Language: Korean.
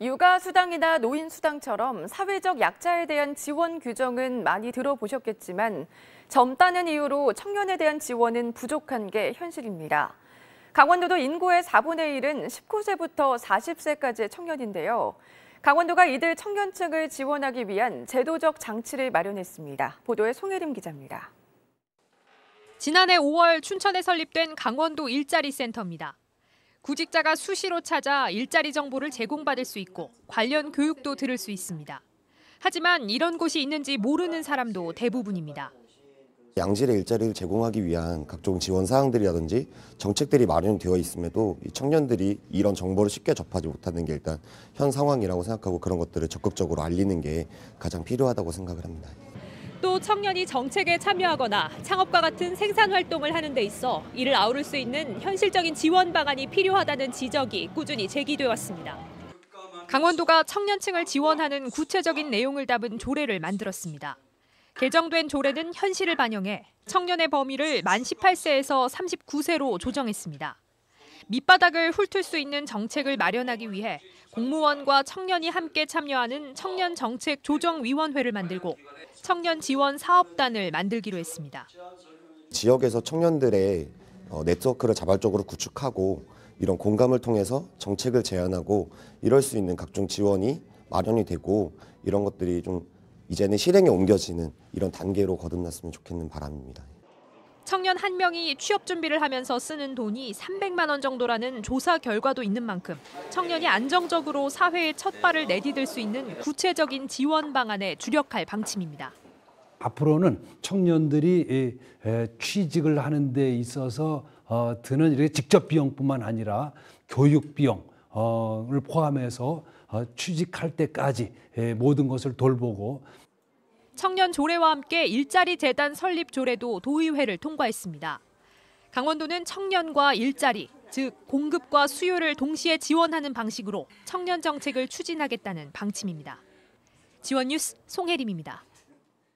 육아수당이나 노인수당처럼 사회적 약자에 대한 지원 규정은 많이 들어보셨겠지만 젊다는 이유로 청년에 대한 지원은 부족한 게 현실입니다. 강원도도 인구의 4분의 1은 19세부터 40세까지의 청년인데요. 강원도가 이들 청년층을 지원하기 위한 제도적 장치를 마련했습니다. 보도에 송혜림 기자입니다. 지난해 5월 춘천에 설립된 강원도 일자리 센터입니다. 구직자가 수시로 찾아 일자리 정보를 제공받을 수 있고 관련 교육도 들을 수 있습니다. 하지만 이런 곳이 있는지 모르는 사람도 대부분입니다. 양질의 일자리를 제공하기 위한 각종 지원 사항들이라든지 정책들이 마련되어 있음에도 청년들이 이런 정보를 쉽게 접하지 못하는 게 일단 현 상황이라고 생각하고 그런 것들을 적극적으로 알리는 게 가장 필요하다고 생각을 합니다. 또 청년이 정책에 참여하거나 창업과 같은 생산 활동을 하는 데 있어 이를 아우를 수 있는 현실적인 지원 방안이 필요하다는 지적이 꾸준히 제기되 왔습니다. 강원도가 청년층을 지원하는 구체적인 내용을 담은 조례를 만들었습니다. 개정된 조례는 현실을 반영해 청년의 범위를 만 18세에서 39세로 조정했습니다. 밑바닥을 훑을 수 있는 정책을 마련하기 위해 공무원과 청년이 함께 참여하는 청년 정책 조정 위원회를 만들고 청년 지원 사업단을 만들기로 했습니다. 지역에서 청년들의 어, 네트워크를 자발적으로 구축하고 이런 공감을 통해서 정책을 제안하고 이럴 수 있는 각종 지원이 마련이 되고 이런 것들이 좀 이제는 실행에 옮겨지는 이런 단계로 거듭났으면 좋겠는 바람입니다. 청년 한 명이 취업 준비를 하면서 쓰는 돈이 300만 원 정도라는 조사 결과도 있는 만큼 청년이 안정적으로 사회에 첫 발을 내디딜 수 있는 구체적인 지원 방안에 주력할 방침입니다. 앞으로는 청년들이 취직을 하는 데 있어서 어, 드는 직접 비용뿐만 아니라 교육 비용을 어, 포함해서 어, 취직할 때까지 모든 것을 돌보고 청년 조례와 함께 일자리 재단 설립 조례도 도의회를 통과했습니다. 강원도는 청년과 일자리, 즉 공급과 수요를 동시에 지원하는 방식으로 청년 정책을 추진하겠다는 방침입니다. 지원 뉴스 송혜림입니다.